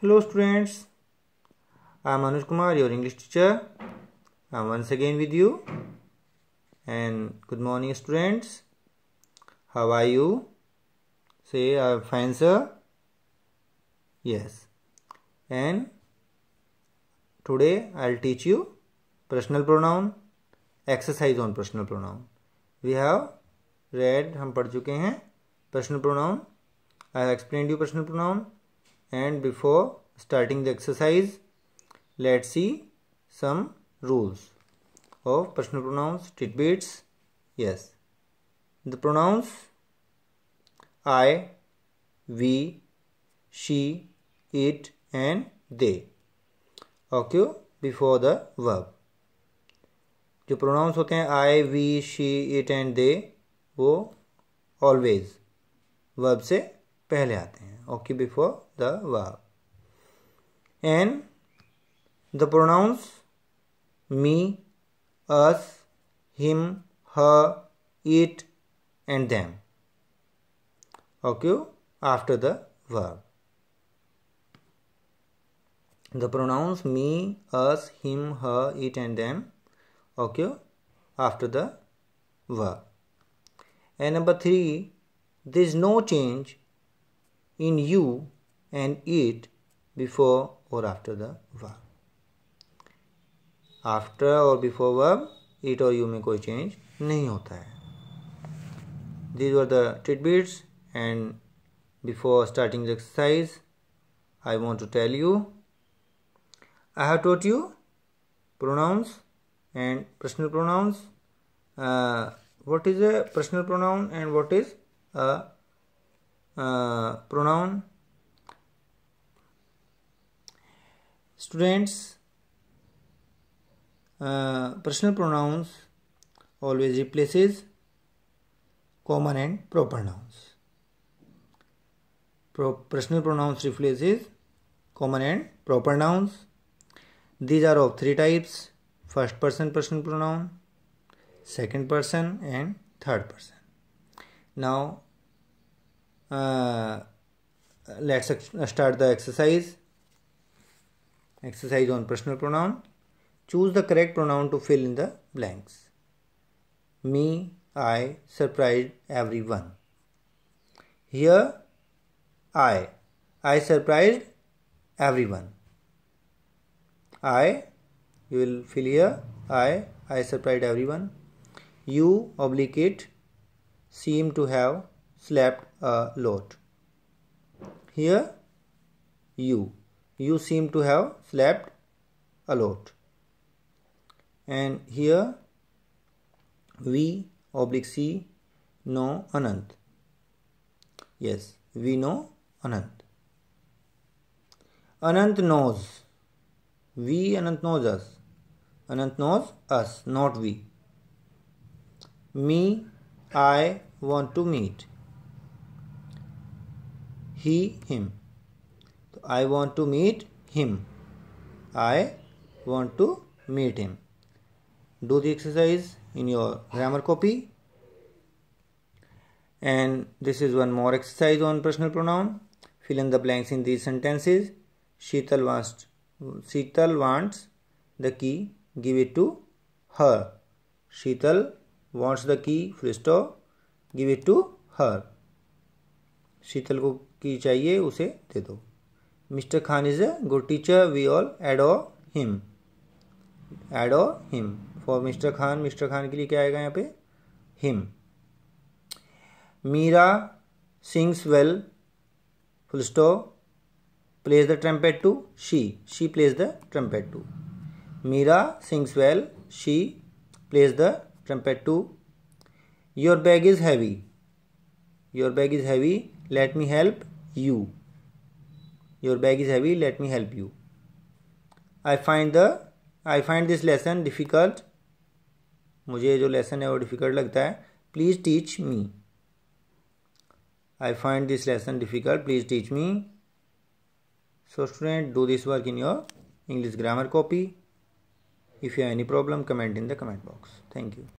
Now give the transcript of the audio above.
Hello students, I am Anuj Kumar, your English teacher. I am once again with you. And good morning students. How are you? Say I am fine sir. Yes. And today I will teach you personal pronoun, exercise on personal pronoun. We have read, हम पढ़ चुके हैं personal pronoun. I have explained you personal pronoun. and before starting the exercise let's see some rules of personal pronouns tidbits yes the pronouns i we she it and they occur before the verb जो pronouns होते हैं I we she it and they वो always verb से पहले आते हैं okay before the verb. And the pronouns me, us, him, her, it and them occur after the verb. The pronouns me, us, him, her, it and them occur after the verb. And number three, there is no change in you and eat before or after the verb. or before verb, eat or you you में कोई change? नहीं होता है these were the tidbits and before starting the exercise I want to tell you I have taught you pronouns and personal pronouns uh, what is a personal pronoun and what is a uh, pronoun Students, uh, personal pronouns always replaces common and proper nouns. Pro personal pronouns replaces common and proper nouns. These are of three types. First person personal pronoun, second person and third person. Now uh, let's start the exercise. Exercise on personal pronoun. Choose the correct pronoun to fill in the blanks. Me, I, surprised everyone. Here, I. I surprised everyone. I, you will fill here. I, I surprised everyone. You, obligate, seem to have slept a lot. Here, you you seem to have slept a lot and here we oblique C know Anant. Yes, we know Anant. Anant knows. We Anant knows us. Anant knows us, not we. Me, I want to meet. He, him. I want to meet him. I want to meet him. Do the exercise in your grammar copy. And this is one more exercise on personal pronoun. Fill in the blanks in these sentences. Sheetal wants Sheetal wants the key. Give it to her. Sheetal wants the key. Fristo, give it to her. शीतल को की चाहिए उसे दे दो Mr. Khan is a good teacher. We all adore him. Adore him. For Mr. Khan, Mr. Khan के लिए क्या आएगा यहाँ पे him. Meera sings well. Full stop. Plays the trumpet too. She. She plays the trumpet too. Meera sings well. She plays the trumpet too. Your bag is heavy. Your bag is heavy. Let me help you. Your bag is heavy, let me help you. I find the I find this lesson difficult. मुझे जो lesson है वो difficult लगता है Please teach me. I find this lesson difficult. Please teach me. So student, do this work in your English grammar copy. If you have any problem, comment in the comment box. Thank you.